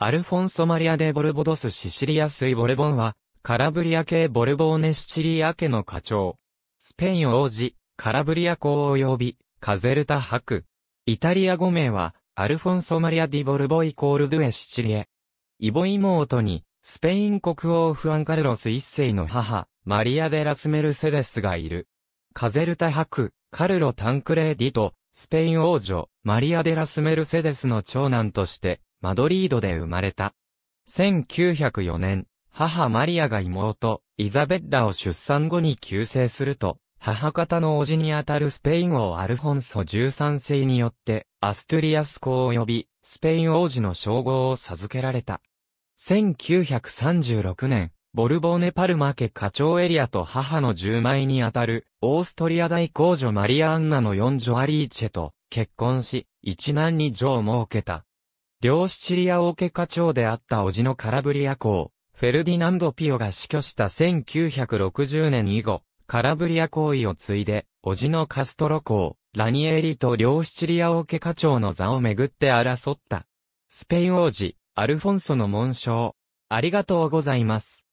アルフォンソ・マリア・デ・ボルボドス・シシリアスイ・ボルボンは、カラブリア系ボルボーネ・シチリア家の課長。スペイン王子、カラブリア公及び、カゼルタ博。イタリア語名は、アルフォンソ・マリア・ディ・ボルボイコール・ドゥエ・シチリエ。イボ妹に、スペイン国王フアン・カルロス一世の母、マリア・デ・ラスメルセデスがいる。カゼルタ博、カルロ・タンクレーディと、スペイン王女、マリア・デ・ラスメルセデスの長男として、マドリードで生まれた。1904年、母マリアが妹、イザベッラを出産後に急世。すると、母方の叔父にあたるスペイン王アルフォンソ13世によって、アストゥリアス公及び、スペイン王子の称号を授けられた。1936年、ボルボーネ・パルマ家課長エリアと母の10枚にあたる、オーストリア大公女マリア・アンナの4女アリーチェと結婚し、一男二女を設けた。両シチリア王家課長であった叔父のカラブリア公、フェルディナンド・ピオが死去した1960年以後、カラブリア行為を継いで、叔父のカストロ公、ラニエリと両シチリア王家課長の座をめぐって争った。スペイン王子、アルフォンソの紋章。ありがとうございます。